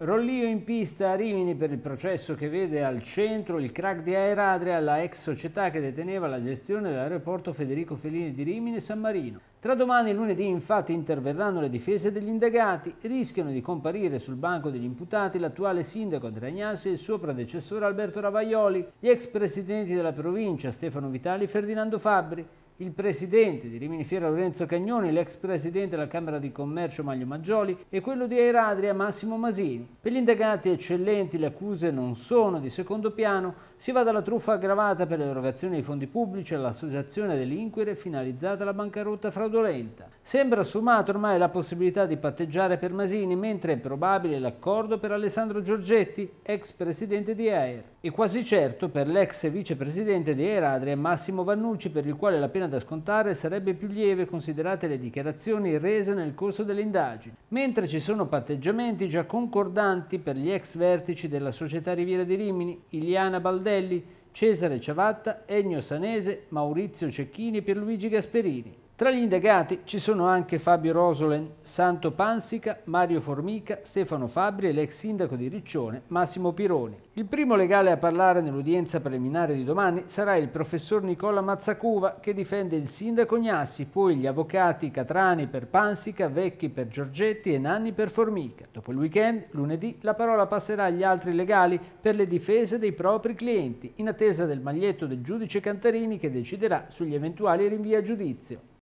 Rollio in pista a Rimini per il processo che vede al centro il crack di Aeradria, la ex società che deteneva la gestione dell'aeroporto Federico Fellini di Rimini e San Marino. Tra domani e lunedì infatti interverranno le difese degli indagati, rischiano di comparire sul banco degli imputati l'attuale sindaco Dragnasi e il suo predecessore Alberto Ravaioli, gli ex presidenti della provincia Stefano Vitali e Ferdinando Fabbri, il presidente di Rimini Fiera Lorenzo Cagnoni, l'ex presidente della Camera di Commercio Maglio Maggioli e quello di Eradria Massimo Masini. Per gli indagati eccellenti le accuse non sono di secondo piano, si va dalla truffa aggravata per l'erogazione dei fondi pubblici all'associazione delinquere finalizzata alla bancarotta fraudolenta. Sembra assumata ormai la possibilità di patteggiare per Masini, mentre è probabile l'accordo per Alessandro Giorgetti, ex presidente di Air. e quasi certo per l'ex vicepresidente di Air Adria, Massimo Vannucci, per il quale la pena da scontare sarebbe più lieve considerate le dichiarazioni rese nel corso delle indagini, mentre ci sono patteggiamenti già concordanti per gli ex vertici della società Riviera di Rimini, Iliana Baldelli, Cesare Ciavatta, Ennio Sanese, Maurizio Cecchini e Pierluigi Gasperini. Tra gli indagati ci sono anche Fabio Rosolen, Santo Pansica, Mario Formica, Stefano Fabri e l'ex sindaco di Riccione, Massimo Pironi. Il primo legale a parlare nell'udienza preliminare di domani sarà il professor Nicola Mazzacuva che difende il sindaco Gnassi, poi gli avvocati Catrani per Pansica, Vecchi per Giorgetti e Nanni per Formica. Dopo il weekend, lunedì, la parola passerà agli altri legali per le difese dei propri clienti, in attesa del maglietto del giudice Cantarini che deciderà sugli eventuali rinvii a giudizio.